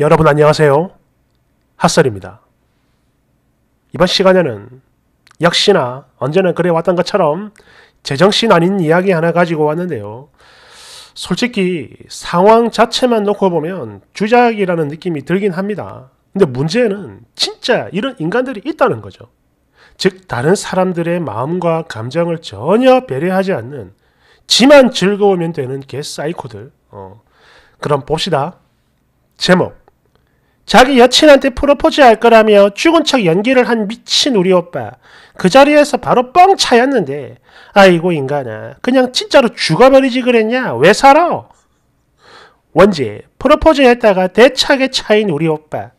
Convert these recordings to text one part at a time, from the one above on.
여러분 안녕하세요. 핫설입니다. 이번 시간에는 역시나 언제나 그래 왔던 것처럼 제정신 아닌 이야기 하나 가지고 왔는데요. 솔직히 상황 자체만 놓고 보면 주작이라는 느낌이 들긴 합니다. 근데 문제는 진짜 이런 인간들이 있다는 거죠. 즉 다른 사람들의 마음과 감정을 전혀 배려하지 않는 지만 즐거우면 되는 개 사이코들. 어. 그럼 봅시다. 제목 자기 여친한테 프로포즈 할 거라며 죽은 척 연기를 한 미친 우리 오빠. 그 자리에서 바로 뻥 차였는데, 아이고, 인간아. 그냥 진짜로 죽어버리지 그랬냐? 왜 살아? 원지, 프로포즈 했다가 대차게 차인 우리 오빠.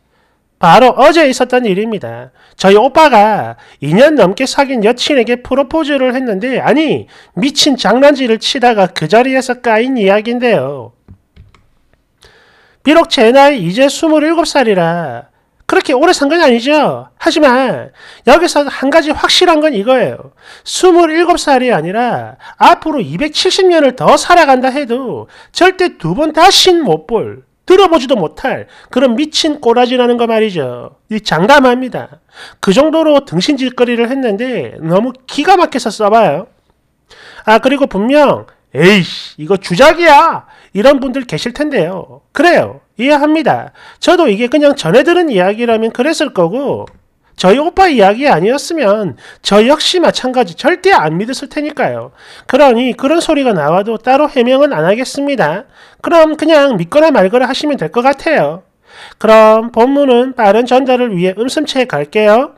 바로 어제 있었던 일입니다. 저희 오빠가 2년 넘게 사귄 여친에게 프로포즈를 했는데, 아니, 미친 장난질을 치다가 그 자리에서 까인 이야기인데요. 비록 제 나이 이제 27살이라 그렇게 오래 산 건 아니죠. 하지만 여기서 한 가지 확실한 건 이거예요. 27살이 아니라 앞으로 270년을 더 살아간다 해도 절대 두 번 다신 못 볼, 들어보지도 못할 그런 미친 꼬라지라는 거 말이죠. 이 장담합니다. 그 정도로 등신질거리를 했는데 너무 기가 막혀서 써봐요. 아 그리고 분명 에이씨 이거 주작이야 이런 분들 계실 텐데요. 그래요. 이해합니다. 저도 이게 그냥 전해 들은 이야기라면 그랬을 거고 저희 오빠 이야기 아니었으면 저 역시 마찬가지 절대 안 믿었을 테니까요. 그러니 그런 소리가 나와도 따로 해명은 안 하겠습니다. 그럼 그냥 믿거나 말거나 하시면 될 것 같아요. 그럼 본문은 빠른 전달을 위해 음성체에 갈게요.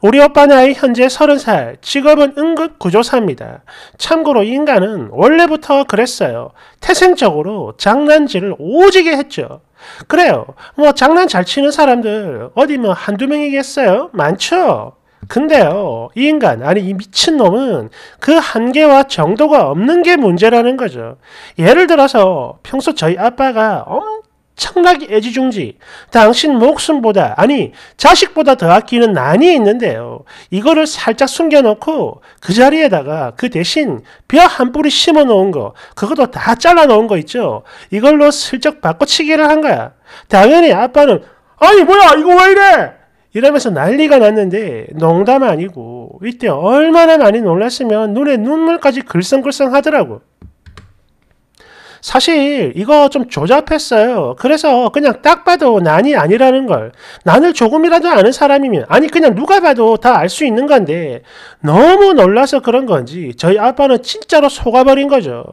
우리 오빠 나이 현재 30살, 직업은 응급구조사입니다. 참고로 인간은 원래부터 그랬어요. 태생적으로 장난질을 오지게 했죠. 그래요. 뭐 장난 잘 치는 사람들 어디 뭐 한두 명이겠어요? 많죠? 근데요, 이 인간, 아니 이 미친놈은 그 한계와 정도가 없는 게 문제라는 거죠. 예를 들어서 평소 저희 아빠가 엄 청각이 애지중지 당신 목숨보다 아니 자식보다 더 아끼는 난이 있는데요. 이거를 살짝 숨겨놓고 그 자리에다가 그 대신 벼 한 뿌리 심어놓은 거 그것도 다 잘라놓은 거 있죠. 이걸로 슬쩍 바꿔치기를 한 거야. 당연히 아빠는 아니 뭐야 이거 왜 이래 이러면서 난리가 났는데 농담 아니고 이때 얼마나 많이 놀랐으면 눈에 눈물까지 글썽글썽 하더라고. 사실 이거 좀 조잡했어요. 그래서 그냥 딱 봐도 난이 아니라는 걸 난을 조금이라도 아는 사람이면 아니 그냥 누가 봐도 다 알 수 있는 건데 너무 놀라서 그런 건지 저희 아빠는 진짜로 속아버린 거죠.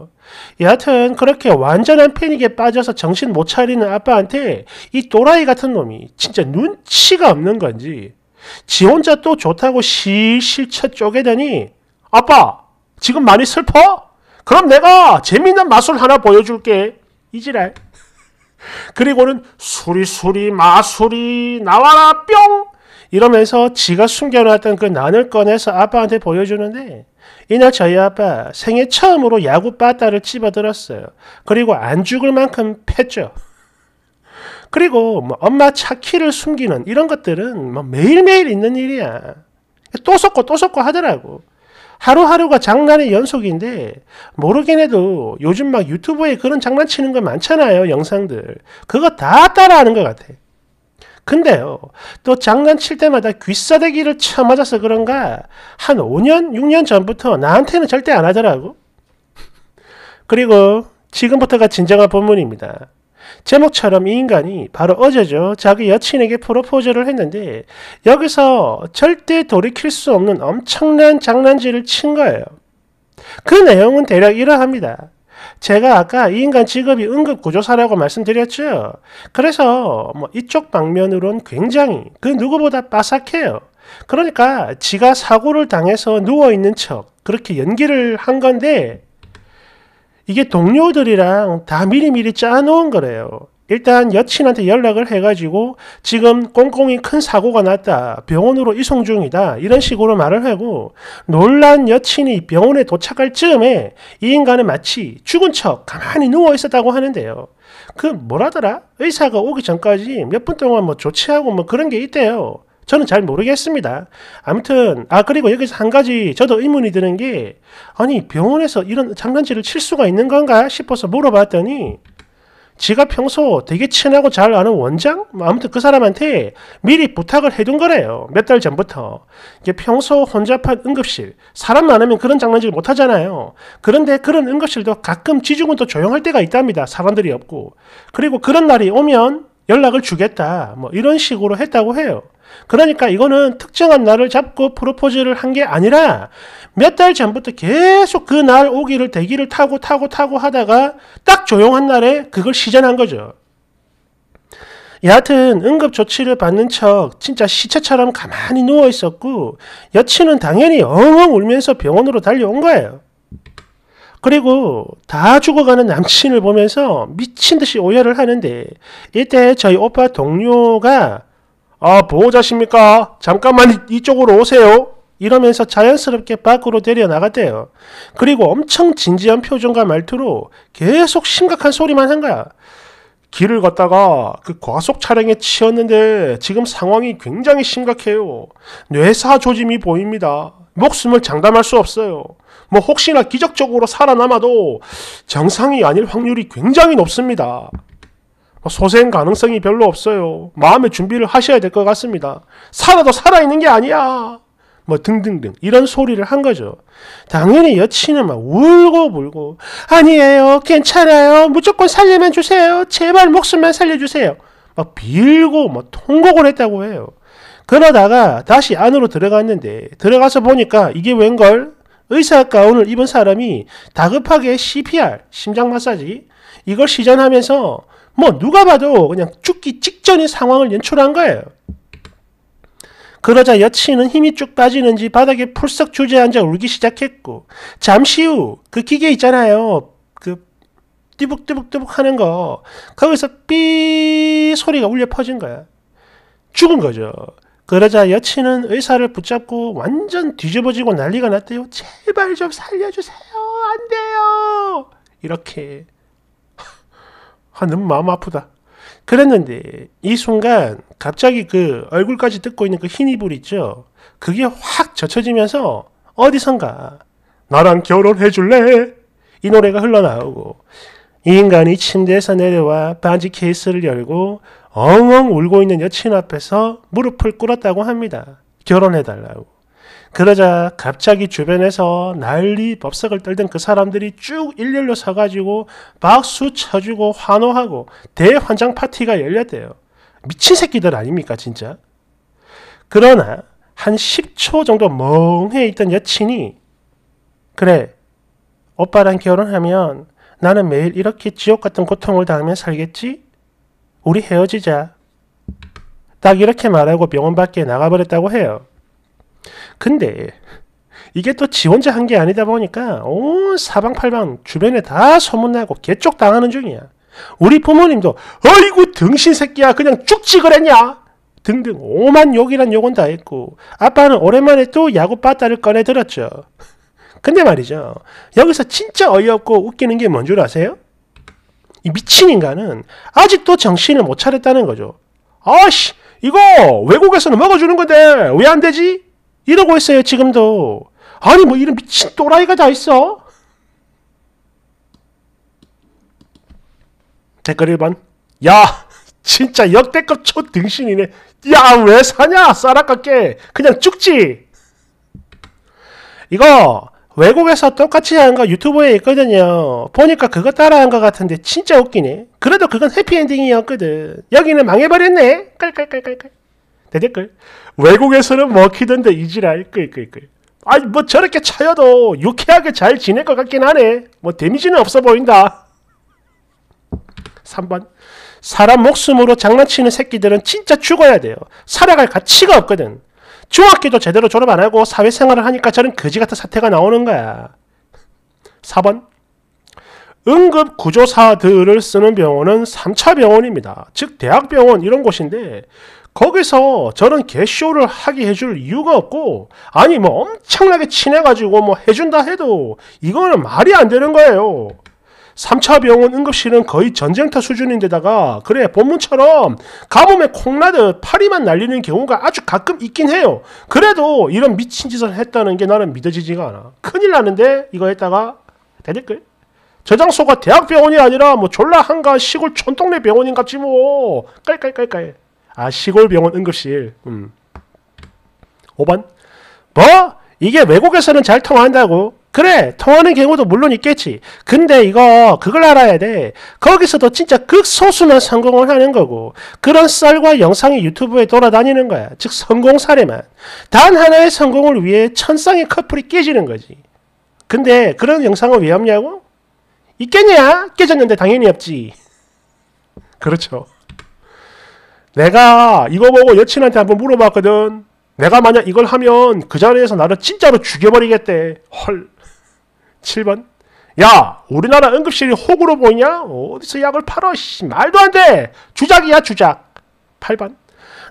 여하튼 그렇게 완전한 패닉에 빠져서 정신 못 차리는 아빠한테 이 또라이 같은 놈이 진짜 눈치가 없는 건지 지 혼자 또 좋다고 실실 쳐 쪼개더니 아빠 지금 많이 슬퍼? 그럼 내가 재미있는 마술 하나 보여줄게. 이지랄. 그리고는 수리수리 마술이 나와라 뿅! 이러면서 지가 숨겨놨던 그 난을 꺼내서 아빠한테 보여주는데 이날 저희 아빠 생애 처음으로 야구 빠따를 집어들었어요. 그리고 안 죽을 만큼 팼죠. 그리고 뭐 엄마 차 키를 숨기는 이런 것들은 뭐 매일매일 있는 일이야. 또 속고 또 속고 하더라고. 하루하루가 장난의 연속인데 모르긴 해도 요즘 막 유튜브에 그런 장난치는 거 많잖아요. 영상들. 그거 다 따라하는 것 같아. 근데요. 또 장난칠 때마다 귀싸대기를 쳐맞아서 그런가 한 5년, 6년 전부터 나한테는 절대 안 하더라고. 그리고 지금부터가 진정한 본문입니다. 제목처럼 이 인간이 바로 어제죠. 자기 여친에게 프로포즈를 했는데 여기서 절대 돌이킬 수 없는 엄청난 장난질을 친 거예요. 그 내용은 대략 이러합니다. 제가 아까 이 인간 직업이 응급구조사라고 말씀드렸죠. 그래서 뭐 이쪽 방면으론 굉장히 그 누구보다 빠삭해요. 그러니까 지가 사고를 당해서 누워있는 척 그렇게 연기를 한 건데 이게 동료들이랑 다 미리미리 짜놓은 거래요. 일단 여친한테 연락을 해가지고 지금 꽁꽁이 큰 사고가 났다. 병원으로 이송 중이다. 이런 식으로 말을 하고 놀란 여친이 병원에 도착할 즈음에 이 인간은 마치 죽은 척 가만히 누워 있었다고 하는데요. 그 뭐라더라? 의사가 오기 전까지 몇 분 동안 뭐 조치하고 뭐 그런 게 있대요. 저는 잘 모르겠습니다. 아무튼 아 그리고 여기서 한 가지 저도 의문이 드는 게 아니 병원에서 이런 장난질을 칠 수가 있는 건가 싶어서 물어봤더니 지가 평소 되게 친하고 잘 아는 원장? 뭐 아무튼 그 사람한테 미리 부탁을 해둔 거래요. 몇 달 전부터. 이게 평소 혼잡한 응급실. 사람 많으면 그런 장난질 못 하잖아요. 그런데 그런 응급실도 가끔 지중은 또 조용할 때가 있답니다. 사람들이 없고. 그리고 그런 날이 오면 연락을 주겠다. 뭐 이런 식으로 했다고 해요. 그러니까 이거는 특정한 날을 잡고 프로포즈를 한 게 아니라 몇 달 전부터 계속 그 날 오기를 대기를 타고 타고 타고 하다가 딱 조용한 날에 그걸 시전한 거죠. 여하튼 응급조치를 받는 척 진짜 시체처럼 가만히 누워 있었고 여친은 당연히 엉엉 울면서 병원으로 달려온 거예요. 그리고 다 죽어가는 남친을 보면서 미친 듯이 오열을 하는데 이때 저희 오빠 동료가 아 보호자십니까? 잠깐만 이쪽으로 오세요. 이러면서 자연스럽게 밖으로 데려 나갔대요. 그리고 엄청 진지한 표정과 말투로 계속 심각한 소리만 한 거야. 길을 걷다가 그 과속 차량에 치였는데 지금 상황이 굉장히 심각해요. 뇌사 조짐이 보입니다. 목숨을 장담할 수 없어요. 뭐 혹시나 기적적으로 살아남아도 정상이 아닐 확률이 굉장히 높습니다. 뭐 소생 가능성이 별로 없어요. 마음의 준비를 하셔야 될 것 같습니다. 살아도 살아있는 게 아니야. 뭐 등등등 이런 소리를 한 거죠. 당연히 여친은 막 울고 불고 아니에요 괜찮아요 무조건 살려면 주세요 제발 목숨만 살려주세요 막 빌고 막 뭐 통곡을 했다고 해요. 그러다가 다시 안으로 들어갔는데 들어가서 보니까 이게 웬걸 의사 가운을 입은 사람이 다급하게 CPR 심장 마사지 이걸 시전하면서 뭐 누가 봐도 그냥 죽기 직전의 상황을 연출한 거예요. 그러자 여친은 힘이 쭉 빠지는지 바닥에 풀썩 주저앉아 울기 시작했고 잠시 후 그 기계 있잖아요. 그 띠북띠북띠북 하는 거 거기서 삐 소리가 울려 퍼진 거야. 죽은 거죠. 그러자 여친은 의사를 붙잡고 완전 뒤집어지고 난리가 났대요. 제발 좀 살려주세요. 안 돼요. 이렇게. 하, 는 마음 아프다. 그랬는데 이 순간 갑자기 그 얼굴까지 뜯고 있는 그흰 이불 있죠. 그게 확 젖혀지면서 어디선가 나랑 결혼해 줄래? 이 노래가 흘러나오고 이 인간이 침대에서 내려와 반지 케이스를 열고 엉엉 울고 있는 여친 앞에서 무릎을 꿇었다고 합니다. 결혼해달라고. 그러자 갑자기 주변에서 난리 법석을 떨던 그 사람들이 쭉 일렬로 서가지고 박수 쳐주고 환호하고 대환장 파티가 열렸대요. 미친 새끼들 아닙니까, 진짜? 그러나 한 10초 정도 멍해 있던 여친이 그래, 오빠랑 결혼하면 나는 매일 이렇게 지옥 같은 고통을 당하며 살겠지? 우리 헤어지자. 딱 이렇게 말하고 병원 밖에 나가버렸다고 해요. 근데 이게 또 지 혼자 한 게 아니다 보니까 온 사방팔방 주변에 다 소문나고 개쪽 당하는 중이야. 우리 부모님도 어이구 등신 새끼야 그냥 쭉지 그랬냐? 등등 오만 욕이란 욕은 다 했고 아빠는 오랜만에 또 야구 바따를 꺼내들었죠. 근데 말이죠. 여기서 진짜 어이없고 웃기는 게 뭔 줄 아세요? 이 미친 인간은 아직도 정신을 못 차렸다는 거죠. 아씨, 이거 외국에서는 먹어주는 건데 왜 안 되지? 이러고 있어요, 지금도. 아니, 뭐 이런 미친 또라이가 다 있어? 댓글 1번. 야, 진짜 역대급 초등신이네. 야, 왜 사냐? 싸라깝게. 그냥 죽지. 이거 외국에서 똑같이 하는 거 유튜브에 있거든요. 보니까 그거 따라한 것 같은데 진짜 웃기네. 그래도 그건 해피엔딩이었거든. 여기는 망해버렸네. 깔깔깔깔깔. 대댓글. 외국에서는 먹히던데 이지랄. 끌끌끌. 아니 뭐 저렇게 차여도 유쾌하게 잘 지낼 것 같긴 하네. 뭐 데미지는 없어 보인다. 3번. 사람 목숨으로 장난치는 새끼들은 진짜 죽어야 돼요. 살아갈 가치가 없거든. 중학교도 제대로 졸업 안 하고 사회생활을 하니까 저는 거지 같은 사태가 나오는 거야. 4번 응급구조사들을 쓰는 병원은 3차 병원입니다. 즉 대학병원 이런 곳인데 거기서 저는 개쇼를 하게 해줄 이유가 없고 아니 뭐 엄청나게 친해가지고 뭐 해준다 해도 이거는 말이 안 되는 거예요. 3차 병원 응급실은 거의 전쟁터 수준인데다가 그래 본문처럼 가뭄에 콩나듯 파리만 날리는 경우가 아주 가끔 있긴 해요. 그래도 이런 미친 짓을 했다는 게 나는 믿어지지가 않아. 큰일 나는데 이거 했다가 대댓글? 저장소가 대학병원이 아니라 뭐 졸라 한가 시골 촌동네 병원인 같지 뭐. 깔깔깔깔. 아 시골 병원 응급실. 음. 5번. 뭐? 이게 외국에서는 잘 통한다고. 그래 통하는 경우도 물론 있겠지 근데 이거 그걸 알아야 돼 거기서도 진짜 극소수만 성공을 하는 거고 그런 쌀과 영상이 유튜브에 돌아다니는 거야 즉 성공 사례만 단 하나의 성공을 위해 천상의 커플이 깨지는 거지 근데 그런 영상을 왜 없냐고? 있겠냐? 깨졌는데 당연히 없지 그렇죠 내가 이거 보고 여친한테 한번 물어봤거든 내가 만약 이걸 하면 그 자리에서 나를 진짜로 죽여버리겠대. 헐. 7번 야 우리나라 응급실이 호구로 보이냐? 어디서 약을 팔아? 씨, 말도 안 돼! 주작이야 주작 8번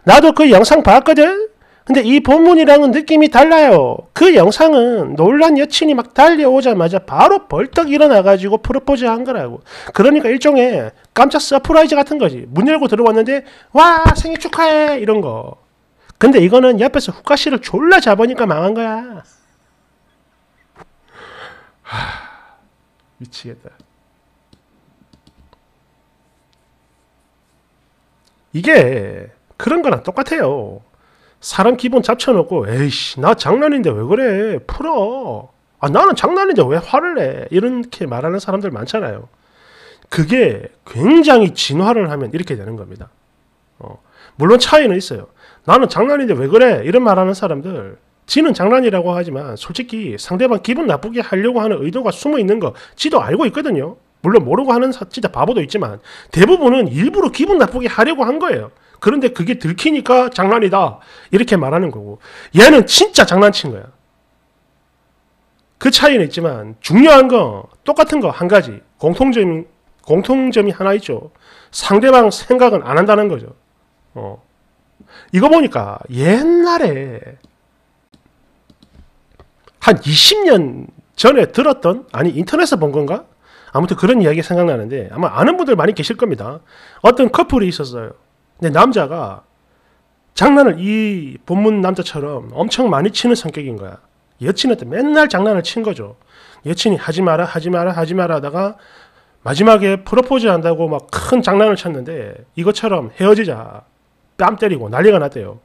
나도 그 영상 봤거든? 근데 이 본문이랑은 느낌이 달라요. 그 영상은 놀란 여친이 막 달려오자마자 바로 벌떡 일어나가지고 프로포즈 한 거라고. 그러니까 일종의 깜짝 서프라이즈 같은 거지. 문 열고 들어왔는데 와 생일 축하해 이런 거. 근데 이거는 옆에서 후가시를 졸라 잡으니까 망한 거야. 하, 미치겠다. 이게 그런 거랑 똑같아요. 사람 기분 잡쳐놓고 에이씨 나 장난인데 왜 그래 풀어 아 나는 장난인데 왜 화를 내 이렇게 말하는 사람들 많잖아요 그게 굉장히 진화를 하면 이렇게 되는 겁니다 어, 물론 차이는 있어요 나는 장난인데 왜 그래 이런 말하는 사람들 지는 장난이라고 하지만 솔직히 상대방 기분 나쁘게 하려고 하는 의도가 숨어 있는 거 지도 알고 있거든요. 물론 모르고 하는 사, 진짜 바보도 있지만 대부분은 일부러 기분 나쁘게 하려고 한 거예요. 그런데 그게 들키니까 장난이다 이렇게 말하는 거고 얘는 진짜 장난친 거야. 그 차이는 있지만 중요한 건 똑같은 거 한 가지 공통점 공통점이 하나 있죠. 상대방 생각은 안 한다는 거죠. 어. 이거 보니까 옛날에 한 20년 전에 들었던 아니 인터넷에서 본 건가? 아무튼 그런 이야기 생각나는데 아마 아는 분들 많이 계실 겁니다. 어떤 커플이 있었어요. 근데 남자가 장난을 이 본문 남자처럼 엄청 많이 치는 성격인 거야. 여친한테 맨날 장난을 친 거죠. 여친이 하지 마라 하지 마라 하지 마라 하다가 마지막에 프로포즈 한다고 막 큰 장난을 쳤는데 이것처럼 헤어지자 뺨 때리고 난리가 났대요.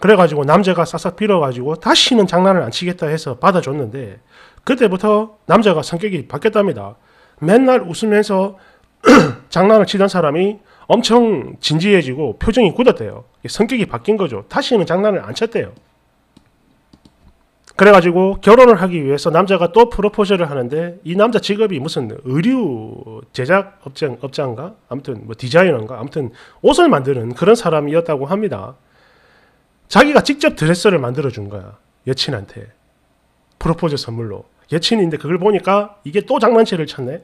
그래가지고 남자가 싹싹 빌어가지고 다시는 장난을 안 치겠다 해서 받아줬는데 그때부터 남자가 성격이 바뀌었답니다. 맨날 웃으면서 장난을 치던 사람이 엄청 진지해지고 표정이 굳었대요. 성격이 바뀐 거죠. 다시는 장난을 안 쳤대요. 그래가지고 결혼을 하기 위해서 남자가 또 프로포즈를 하는데 이 남자 직업이 무슨 의류 제작 업장, 업장가 인 아무튼 뭐 디자이너인가 아무튼 옷을 만드는 그런 사람이었다고 합니다. 자기가 직접 드레스를 만들어 준 거야. 여친한테. 프로포즈 선물로. 여친인데 그걸 보니까 이게 또 장난치를 쳤네.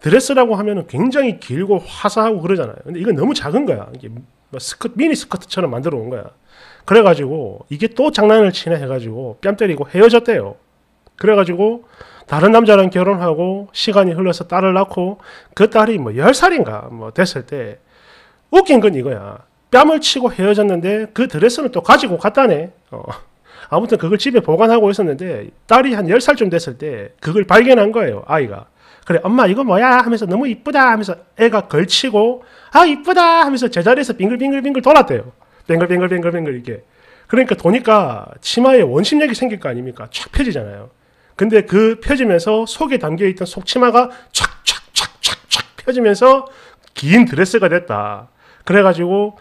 드레스라고 하면은 굉장히 길고 화사하고 그러잖아요. 근데 이건 너무 작은 거야. 이게 뭐 스커트, 미니 스커트처럼 만들어 온 거야. 그래가지고 이게 또 장난을 치네 해가지고 뺨 때리고 헤어졌대요. 그래가지고 다른 남자랑 결혼하고 시간이 흘러서 딸을 낳고 그 딸이 뭐1 0살인가뭐 됐을 때 웃긴 건 이거야. 뺨을 치고 헤어졌는데 그 드레스는 또 가지고 갔다네. 어. 아무튼 그걸 집에 보관하고 있었는데 딸이 한 10살쯤 됐을 때 그걸 발견한 거예요. 아이가. 그래 엄마 이거 뭐야 하면서 너무 이쁘다 하면서 애가 걸치고 아 이쁘다 하면서 제자리에서 빙글빙글빙글 돌았대요. 뱅글뱅글뱅글뱅글 이렇게. 그러니까 도니까 치마에 원심력이 생길 거 아닙니까? 촥 펴지잖아요. 근데 그 펴지면서 속에 담겨있던 속치마가 촥 촥 촥 촥 촥 펴지면서 긴 드레스가 됐다. 그래가지고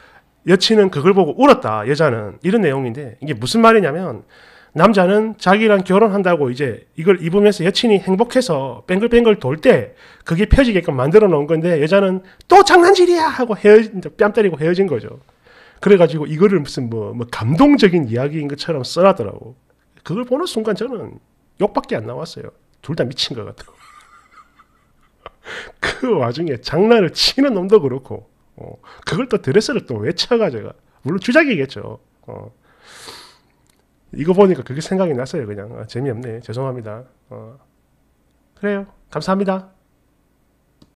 여친은 그걸 보고 울었다. 여자는 이런 내용인데 이게 무슨 말이냐면 남자는 자기랑 결혼한다고 이제 이걸 입으면서 여친이 행복해서 뱅글뱅글 돌 때 그게 펴지게끔 만들어 놓은 건데 여자는 또 장난질이야 하고 헤어진 뺨 때리고 헤어진 거죠. 그래가지고 이거를 무슨 뭐, 뭐 감동적인 이야기인 것처럼 써놨더라고. 그걸 보는 순간 저는 욕밖에 안 나왔어요. 둘 다 미친 것같아요그 와중에 장난을 치는 놈도 그렇고 어, 그걸 또 드레스를 또 외쳐가 제가 물론 주작이겠죠. 어. 이거 보니까 그게 생각이 났어요. 그냥 아, 재미없네. 죄송합니다. 어. 그래요. 감사합니다.